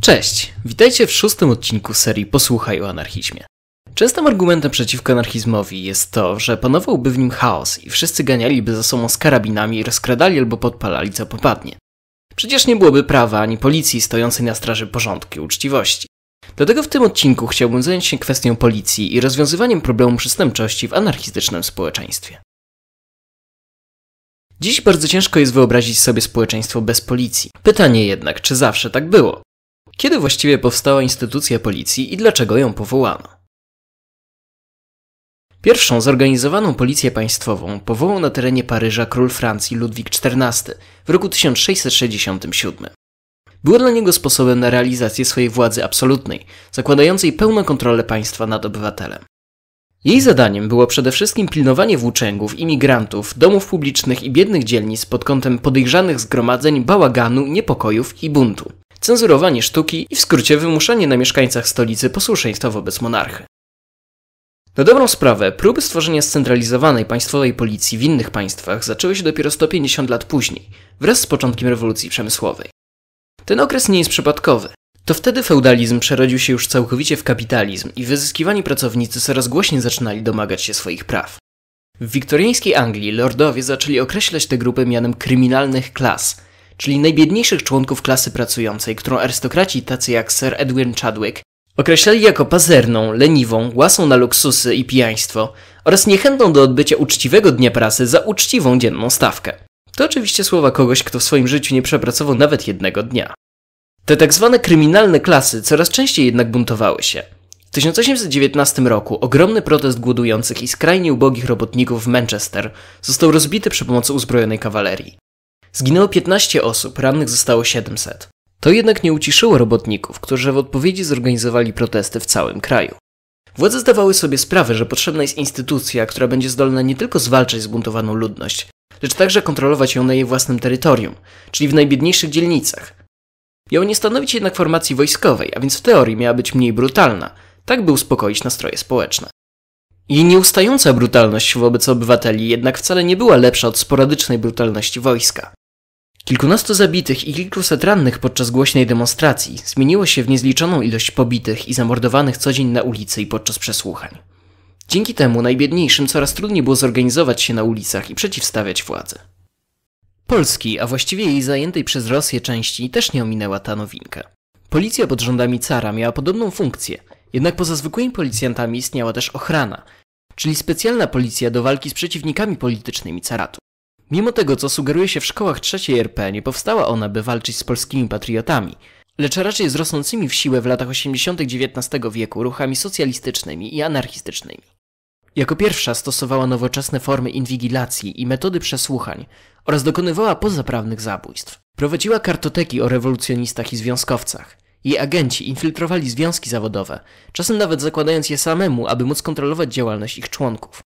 Cześć, witajcie w szóstym odcinku serii Posłuchaj o anarchizmie. Częstym argumentem przeciwko anarchizmowi jest to, że panowałby w nim chaos i wszyscy ganialiby za sobą z karabinami i rozkradali albo podpalali co popadnie. Przecież nie byłoby prawa ani policji stojącej na straży porządku i uczciwości. Dlatego w tym odcinku chciałbym zająć się kwestią policji i rozwiązywaniem problemu przestępczości w anarchistycznym społeczeństwie. Dziś bardzo ciężko jest wyobrazić sobie społeczeństwo bez policji. Pytanie jednak, czy zawsze tak było? Kiedy właściwie powstała instytucja policji i dlaczego ją powołano? Pierwszą zorganizowaną policję państwową powołał na terenie Paryża król Francji Ludwik XIV w roku 1667. Było dla niego sposobem na realizację swojej władzy absolutnej, zakładającej pełną kontrolę państwa nad obywatelem. Jej zadaniem było przede wszystkim pilnowanie włóczęgów, imigrantów, domów publicznych i biednych dzielnic pod kątem podejrzanych zgromadzeń, bałaganu, niepokojów i buntu cenzurowanie sztuki i w skrócie wymuszanie na mieszkańcach stolicy posłuszeństwa wobec monarchy. Na dobrą sprawę, próby stworzenia scentralizowanej państwowej policji w innych państwach zaczęły się dopiero 150 lat później, wraz z początkiem rewolucji przemysłowej. Ten okres nie jest przypadkowy. To wtedy feudalizm przerodził się już całkowicie w kapitalizm i wyzyskiwani pracownicy coraz głośniej zaczynali domagać się swoich praw. W wiktoriańskiej Anglii lordowie zaczęli określać te grupy mianem kryminalnych klas, czyli najbiedniejszych członków klasy pracującej, którą arystokraci tacy jak Sir Edwin Chadwick określali jako pazerną, leniwą, łasą na luksusy i pijaństwo oraz niechętną do odbycia uczciwego dnia pracy za uczciwą dzienną stawkę. To oczywiście słowa kogoś, kto w swoim życiu nie przepracował nawet jednego dnia. Te tak zwane kryminalne klasy coraz częściej jednak buntowały się. W 1819 roku ogromny protest głodujących i skrajnie ubogich robotników w Manchester został rozbity przy pomocy uzbrojonej kawalerii. Zginęło 15 osób, rannych zostało 700. To jednak nie uciszyło robotników, którzy w odpowiedzi zorganizowali protesty w całym kraju. Władze zdawały sobie sprawę, że potrzebna jest instytucja, która będzie zdolna nie tylko zwalczać zbuntowaną ludność, lecz także kontrolować ją na jej własnym terytorium, czyli w najbiedniejszych dzielnicach. Miała nie stanowić jednak formacji wojskowej, a więc w teorii miała być mniej brutalna, tak by uspokoić nastroje społeczne. Jej nieustająca brutalność wobec obywateli jednak wcale nie była lepsza od sporadycznej brutalności wojska. Kilkunastu zabitych i kilkuset rannych podczas głośnej demonstracji zmieniło się w niezliczoną ilość pobitych i zamordowanych co dzień na ulicy i podczas przesłuchań. Dzięki temu najbiedniejszym coraz trudniej było zorganizować się na ulicach i przeciwstawiać władzy. Polski, a właściwie jej zajętej przez Rosję części, też nie ominęła ta nowinka. Policja pod rządami cara miała podobną funkcję, jednak poza zwykłymi policjantami istniała też ochrana, czyli specjalna policja do walki z przeciwnikami politycznymi caratu. Mimo tego, co sugeruje się w szkołach trzeciej RP, nie powstała ona, by walczyć z polskimi patriotami, lecz raczej z rosnącymi w siłę w latach 80. XIX wieku ruchami socjalistycznymi i anarchistycznymi. Jako pierwsza stosowała nowoczesne formy inwigilacji i metody przesłuchań oraz dokonywała pozaprawnych zabójstw. Prowadziła kartoteki o rewolucjonistach i związkowcach. Jej agenci infiltrowali związki zawodowe, czasem nawet zakładając je samemu, aby móc kontrolować działalność ich członków.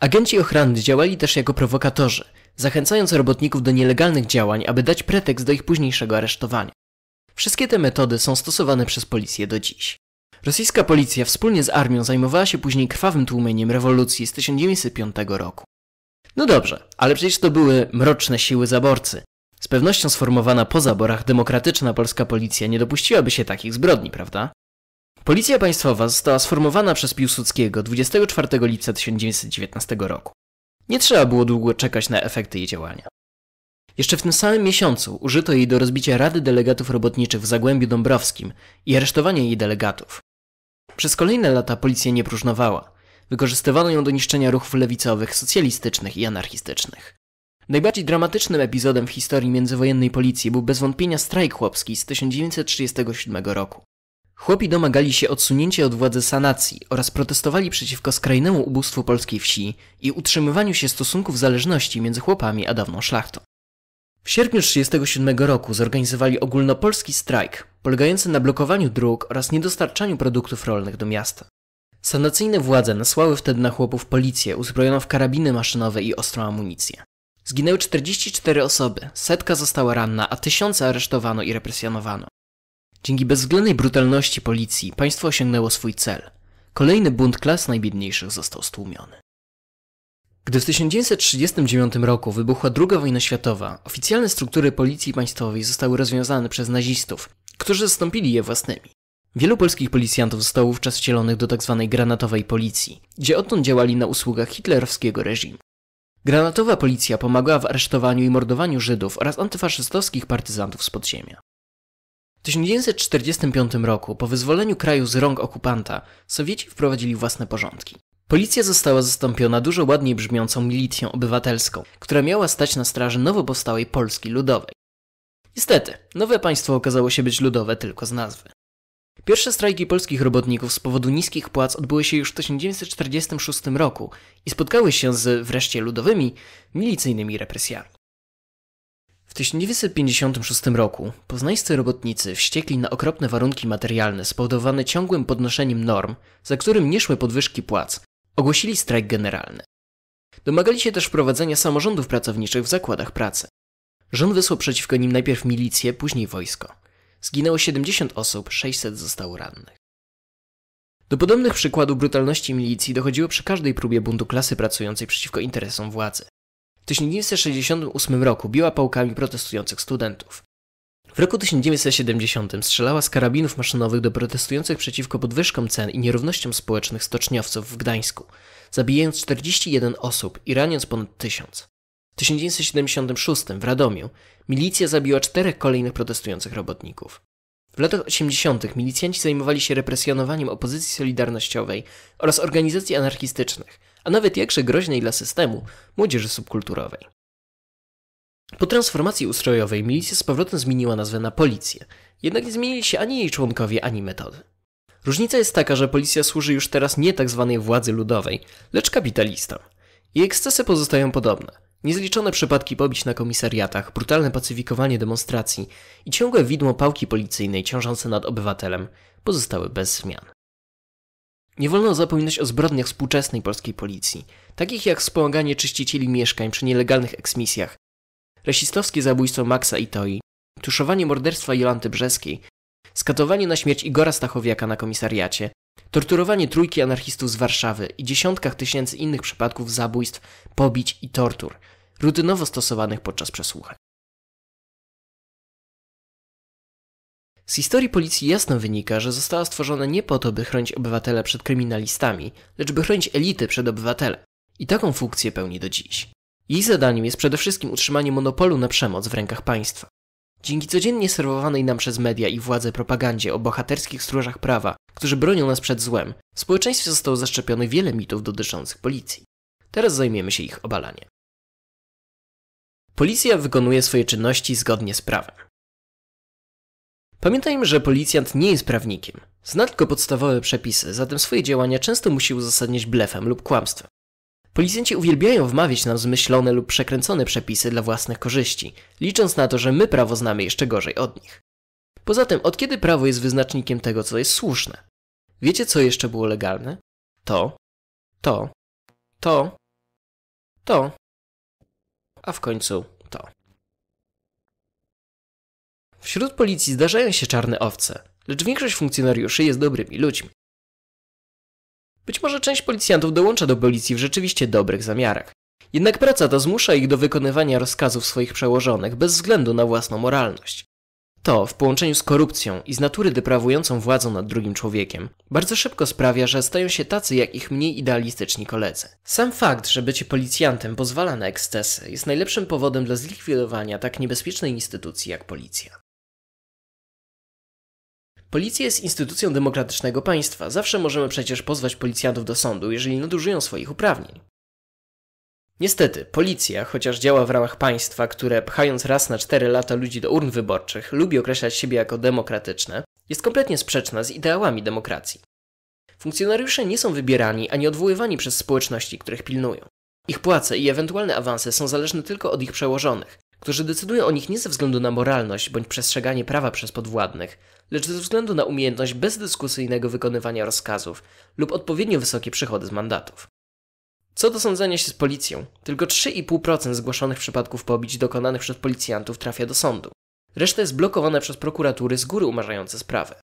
Agenci ochrony działali też jako prowokatorzy – zachęcając robotników do nielegalnych działań, aby dać pretekst do ich późniejszego aresztowania. Wszystkie te metody są stosowane przez policję do dziś. Rosyjska policja wspólnie z armią zajmowała się później krwawym tłumieniem rewolucji z 1905 roku. No dobrze, ale przecież to były mroczne siły zaborcy. Z pewnością sformowana po zaborach demokratyczna polska policja nie dopuściłaby się takich zbrodni, prawda? Policja Państwowa została sformowana przez Piłsudskiego 24 lipca 1919 roku. Nie trzeba było długo czekać na efekty jej działania. Jeszcze w tym samym miesiącu użyto jej do rozbicia Rady Delegatów Robotniczych w Zagłębiu Dąbrowskim i aresztowania jej delegatów. Przez kolejne lata policja nie próżnowała. Wykorzystywano ją do niszczenia ruchów lewicowych, socjalistycznych i anarchistycznych. Najbardziej dramatycznym epizodem w historii międzywojennej policji był bez wątpienia strajk chłopski z 1937 roku. Chłopi domagali się odsunięcia od władzy sanacji oraz protestowali przeciwko skrajnemu ubóstwu polskiej wsi i utrzymywaniu się stosunków zależności między chłopami a dawną szlachtą. W sierpniu 1937 roku zorganizowali ogólnopolski strajk, polegający na blokowaniu dróg oraz niedostarczaniu produktów rolnych do miasta. Sanacyjne władze nasłały wtedy na chłopów policję uzbrojoną w karabiny maszynowe i ostrą amunicję. Zginęły 44 osoby, setka została ranna, a tysiące aresztowano i represjonowano. Dzięki bezwzględnej brutalności policji państwo osiągnęło swój cel. Kolejny bunt klas najbiedniejszych został stłumiony. Gdy w 1939 roku wybuchła II wojna światowa, oficjalne struktury policji państwowej zostały rozwiązane przez nazistów, którzy zastąpili je własnymi. Wielu polskich policjantów zostało wówczas wcielonych do tzw. Tak granatowej policji, gdzie odtąd działali na usługach hitlerowskiego reżimu. Granatowa policja pomagała w aresztowaniu i mordowaniu Żydów oraz antyfaszystowskich partyzantów z podziemia. W 1945 roku, po wyzwoleniu kraju z rąk okupanta, Sowieci wprowadzili własne porządki. Policja została zastąpiona dużo ładniej brzmiącą milicją obywatelską, która miała stać na straży nowo powstałej Polski Ludowej. Niestety, nowe państwo okazało się być ludowe tylko z nazwy. Pierwsze strajki polskich robotników z powodu niskich płac odbyły się już w 1946 roku i spotkały się z, wreszcie ludowymi, milicyjnymi represjami. W 1956 roku poznańscy robotnicy wściekli na okropne warunki materialne spowodowane ciągłym podnoszeniem norm, za którym nie szły podwyżki płac, ogłosili strajk generalny. Domagali się też wprowadzenia samorządów pracowniczych w zakładach pracy. Rząd wysłał przeciwko nim najpierw milicję, później wojsko. Zginęło 70 osób, 600 zostało rannych. Do podobnych przykładów brutalności milicji dochodziło przy każdej próbie buntu klasy pracującej przeciwko interesom władzy. 1968 roku biła pałkami protestujących studentów. W roku 1970 strzelała z karabinów maszynowych do protestujących przeciwko podwyżkom cen i nierównościom społecznych stoczniowców w Gdańsku, zabijając 41 osób i raniąc ponad 1000. W 1976 w Radomiu milicja zabiła czterech kolejnych protestujących robotników. W latach 80. milicjanci zajmowali się represjonowaniem opozycji solidarnościowej oraz organizacji anarchistycznych – a nawet jakże groźnej dla systemu, młodzieży subkulturowej. Po transformacji ustrojowej milicja z powrotem zmieniła nazwę na policję, jednak nie zmienili się ani jej członkowie, ani metody. Różnica jest taka, że policja służy już teraz nie tak zwanej władzy ludowej, lecz kapitalistom. Jej ekscesy pozostają podobne. Niezliczone przypadki pobić na komisariatach, brutalne pacyfikowanie demonstracji i ciągłe widmo pałki policyjnej ciążące nad obywatelem pozostały bez zmian. Nie wolno zapominać o zbrodniach współczesnej polskiej policji, takich jak wspomaganie czyścicieli mieszkań przy nielegalnych eksmisjach, rasistowskie zabójstwo Maxa Itoi, tuszowanie morderstwa Jolanty Brzeskiej, skatowanie na śmierć Igora Stachowiaka na komisariacie, torturowanie trójki anarchistów z Warszawy i dziesiątkach tysięcy innych przypadków zabójstw, pobić i tortur, rutynowo stosowanych podczas przesłuchań. Z historii policji jasno wynika, że została stworzona nie po to, by chronić obywatele przed kryminalistami, lecz by chronić elity przed obywatelem. I taką funkcję pełni do dziś. Jej zadaniem jest przede wszystkim utrzymanie monopolu na przemoc w rękach państwa. Dzięki codziennie serwowanej nam przez media i władze propagandzie o bohaterskich stróżach prawa, którzy bronią nas przed złem, w społeczeństwie zostało zaszczepione wiele mitów dotyczących policji. Teraz zajmiemy się ich obalaniem. Policja wykonuje swoje czynności zgodnie z prawem. Pamiętajmy, że policjant nie jest prawnikiem. Zna tylko podstawowe przepisy, zatem swoje działania często musi uzasadniać blefem lub kłamstwem. Policjanci uwielbiają wmawiać nam zmyślone lub przekręcone przepisy dla własnych korzyści, licząc na to, że my prawo znamy jeszcze gorzej od nich. Poza tym, od kiedy prawo jest wyznacznikiem tego, co jest słuszne? Wiecie, co jeszcze było legalne? To, to, to, to, a w końcu Wśród policji zdarzają się czarne owce, lecz większość funkcjonariuszy jest dobrymi ludźmi. Być może część policjantów dołącza do policji w rzeczywiście dobrych zamiarach. Jednak praca ta zmusza ich do wykonywania rozkazów swoich przełożonych bez względu na własną moralność. To, w połączeniu z korupcją i z natury deprawującą władzą nad drugim człowiekiem, bardzo szybko sprawia, że stają się tacy jak ich mniej idealistyczni koledzy. Sam fakt, że bycie policjantem pozwala na ekscesy, jest najlepszym powodem dla zlikwidowania tak niebezpiecznej instytucji jak policja. Policja jest instytucją demokratycznego państwa. Zawsze możemy przecież pozwać policjantów do sądu, jeżeli nadużyją swoich uprawnień. Niestety, policja, chociaż działa w ramach państwa, które pchając raz na cztery lata ludzi do urn wyborczych, lubi określać siebie jako demokratyczne, jest kompletnie sprzeczna z ideałami demokracji. Funkcjonariusze nie są wybierani ani odwoływani przez społeczności, których pilnują. Ich płace i ewentualne awanse są zależne tylko od ich przełożonych, którzy decyduje o nich nie ze względu na moralność bądź przestrzeganie prawa przez podwładnych, lecz ze względu na umiejętność bezdyskusyjnego wykonywania rozkazów lub odpowiednio wysokie przychody z mandatów. Co do sądzenia się z policją, tylko 3,5% zgłoszonych przypadków pobić dokonanych przez policjantów trafia do sądu. Reszta jest blokowana przez prokuratury z góry umarzające sprawy.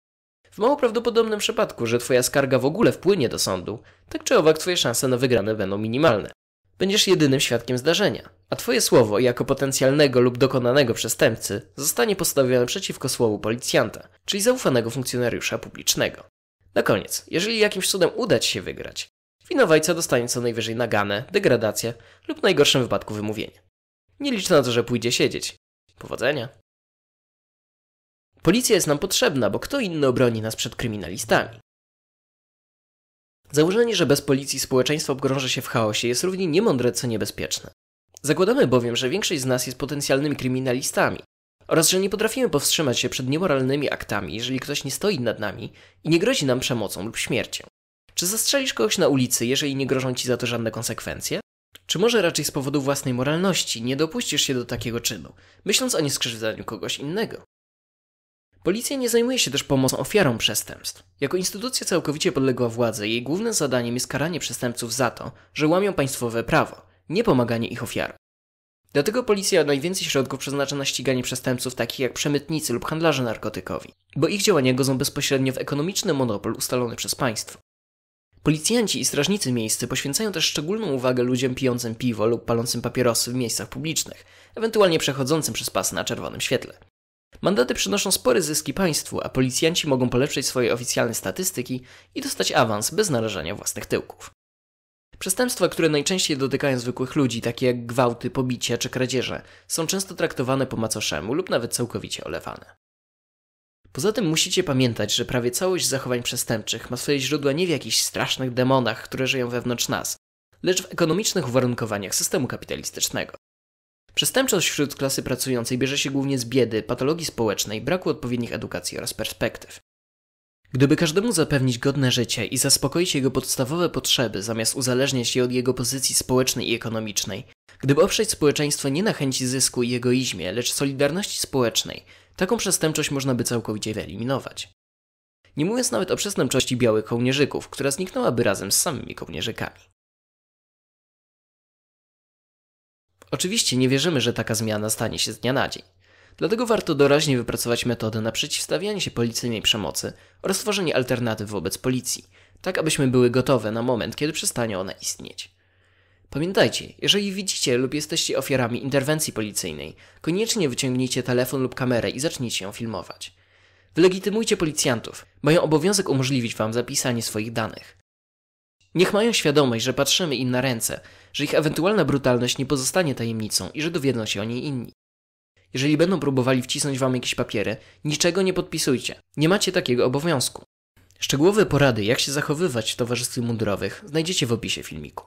W mało prawdopodobnym przypadku, że twoja skarga w ogóle wpłynie do sądu, tak czy owak twoje szanse na wygrane będą minimalne. Będziesz jedynym świadkiem zdarzenia, a twoje słowo jako potencjalnego lub dokonanego przestępcy zostanie postawione przeciwko słowu policjanta, czyli zaufanego funkcjonariusza publicznego. Na koniec, jeżeli jakimś cudem uda ci się wygrać, winowajca dostanie co najwyżej naganę, degradację lub w najgorszym wypadku wymówienie. Nie licz na to, że pójdzie siedzieć. Powodzenia. Policja jest nam potrzebna, bo kto inny obroni nas przed kryminalistami. Założenie, że bez policji społeczeństwo pogrąży się w chaosie jest równie niemądre co niebezpieczne. Zakładamy bowiem, że większość z nas jest potencjalnymi kryminalistami oraz że nie potrafimy powstrzymać się przed niemoralnymi aktami, jeżeli ktoś nie stoi nad nami i nie grozi nam przemocą lub śmiercią. Czy zastrzelisz kogoś na ulicy, jeżeli nie grożą ci za to żadne konsekwencje? Czy może raczej z powodu własnej moralności nie dopuścisz się do takiego czynu, myśląc o nieskrzywdzeniu kogoś innego? Policja nie zajmuje się też pomocą ofiarom przestępstw. Jako instytucja całkowicie podległa władzy, jej głównym zadaniem jest karanie przestępców za to, że łamią państwowe prawo, nie pomaganie ich ofiarom. Dlatego policja najwięcej środków przeznacza na ściganie przestępców takich jak przemytnicy lub handlarze narkotykowi, bo ich działania godzą bezpośrednio w ekonomiczny monopol ustalony przez państwo. Policjanci i strażnicy miejscy poświęcają też szczególną uwagę ludziom pijącym piwo lub palącym papierosy w miejscach publicznych, ewentualnie przechodzącym przez pasy na czerwonym świetle. Mandaty przynoszą spore zyski państwu, a policjanci mogą polepszyć swoje oficjalne statystyki i dostać awans bez narażania własnych tyłków. Przestępstwa, które najczęściej dotykają zwykłych ludzi, takie jak gwałty, pobicia czy kradzieże, są często traktowane po macoszemu lub nawet całkowicie olewane. Poza tym musicie pamiętać, że prawie całość zachowań przestępczych ma swoje źródła nie w jakichś strasznych demonach, które żyją wewnątrz nas, lecz w ekonomicznych uwarunkowaniach systemu kapitalistycznego. Przestępczość wśród klasy pracującej bierze się głównie z biedy, patologii społecznej, braku odpowiednich edukacji oraz perspektyw. Gdyby każdemu zapewnić godne życie i zaspokoić jego podstawowe potrzeby zamiast uzależniać je od jego pozycji społecznej i ekonomicznej, gdyby oprzeć społeczeństwo nie na chęci zysku i egoizmie, lecz solidarności społecznej, taką przestępczość można by całkowicie wyeliminować. Nie mówiąc nawet o przestępczości białych kołnierzyków, która zniknęłaby razem z samymi kołnierzykami. Oczywiście nie wierzymy, że taka zmiana stanie się z dnia na dzień. Dlatego warto doraźnie wypracować metody na przeciwstawianie się policyjnej przemocy oraz tworzenie alternatyw wobec policji, tak abyśmy były gotowe na moment, kiedy przestanie ona istnieć. Pamiętajcie, jeżeli widzicie lub jesteście ofiarami interwencji policyjnej, koniecznie wyciągnijcie telefon lub kamerę i zacznijcie ją filmować. Wylegitymujcie policjantów, mają obowiązek umożliwić wam zapisanie swoich danych. Niech mają świadomość, że patrzymy im na ręce, że ich ewentualna brutalność nie pozostanie tajemnicą i że dowiedzą się o niej inni. Jeżeli będą próbowali wcisnąć wam jakieś papiery, niczego nie podpisujcie. Nie macie takiego obowiązku. Szczegółowe porady, jak się zachowywać w towarzystwie mundurowych, znajdziecie w opisie filmiku.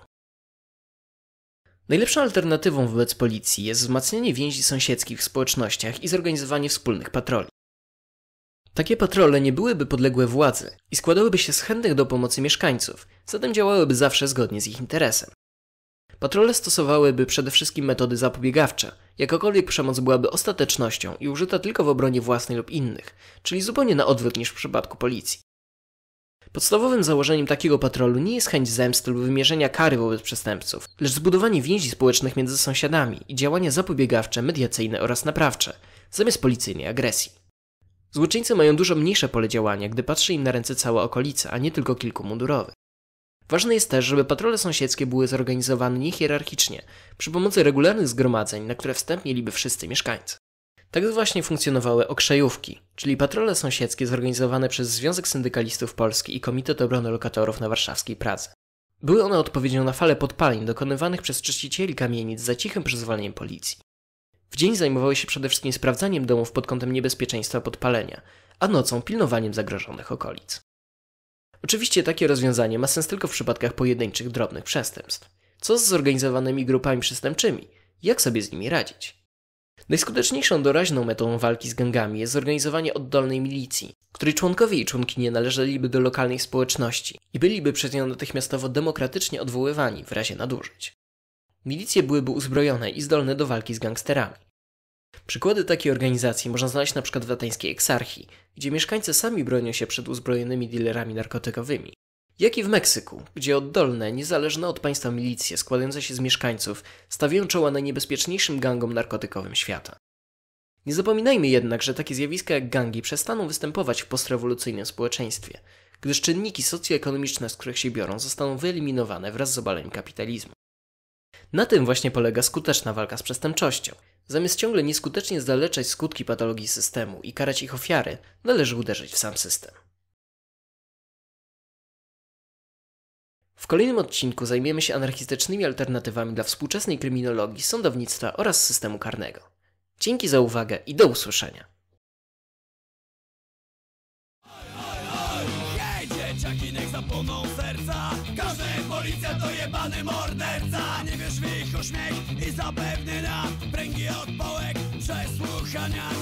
Najlepszą alternatywą wobec policji jest wzmacnianie więzi sąsiedzkich w społecznościach i zorganizowanie wspólnych patroli. Takie patrole nie byłyby podległe władzy i składałyby się z chętnych do pomocy mieszkańców, zatem działałyby zawsze zgodnie z ich interesem. Patrole stosowałyby przede wszystkim metody zapobiegawcze. Jakakolwiek przemoc byłaby ostatecznością i użyta tylko w obronie własnej lub innych, czyli zupełnie na odwrót niż w przypadku policji. Podstawowym założeniem takiego patrolu nie jest chęć zemsty lub wymierzenia kary wobec przestępców, lecz zbudowanie więzi społecznych między sąsiadami i działania zapobiegawcze, mediacyjne oraz naprawcze, zamiast policyjnej agresji. Złoczyńcy mają dużo mniejsze pole działania, gdy patrzy im na ręce cała okolica, a nie tylko kilku mundurowych. Ważne jest też, żeby patrole sąsiedzkie były zorganizowane niehierarchicznie, przy pomocy regularnych zgromadzeń, na które wstęp mieliby wszyscy mieszkańcy. Tak właśnie funkcjonowały okrzejówki, czyli patrole sąsiedzkie zorganizowane przez Związek Syndykalistów Polski i Komitet Obrony Lokatorów na warszawskiej Pradze. Były one odpowiedzią na falę podpalin dokonywanych przez czyścicieli kamienic za cichym przyzwoleniem policji. W dzień zajmowały się przede wszystkim sprawdzaniem domów pod kątem niebezpieczeństwa podpalenia, a nocą pilnowaniem zagrożonych okolic. Oczywiście takie rozwiązanie ma sens tylko w przypadkach pojedynczych drobnych przestępstw. Co z zorganizowanymi grupami przestępczymi? Jak sobie z nimi radzić? Najskuteczniejszą doraźną metodą walki z gangami jest zorganizowanie oddolnej milicji, której członkowie i członkinie należeliby do lokalnej społeczności i byliby przez nią natychmiastowo demokratycznie odwoływani w razie nadużyć. Milicje byłyby uzbrojone i zdolne do walki z gangsterami. Przykłady takiej organizacji można znaleźć np. w latyńskiej Eksarchii, gdzie mieszkańcy sami bronią się przed uzbrojonymi dealerami narkotykowymi, jak i w Meksyku, gdzie oddolne, niezależne od państwa milicje składające się z mieszkańców stawiają czoła najniebezpieczniejszym gangom narkotykowym świata. Nie zapominajmy jednak, że takie zjawiska jak gangi przestaną występować w postrewolucyjnym społeczeństwie, gdyż czynniki socjoekonomiczne, z których się biorą, zostaną wyeliminowane wraz z obaleniem kapitalizmu. Na tym właśnie polega skuteczna walka z przestępczością. Zamiast ciągle nieskutecznie zaleczać skutki patologii systemu i karać ich ofiary, należy uderzyć w sam system. W kolejnym odcinku zajmiemy się anarchistycznymi alternatywami dla współczesnej kryminologii, sądownictwa oraz systemu karnego. Dzięki za uwagę i do usłyszenia. Banana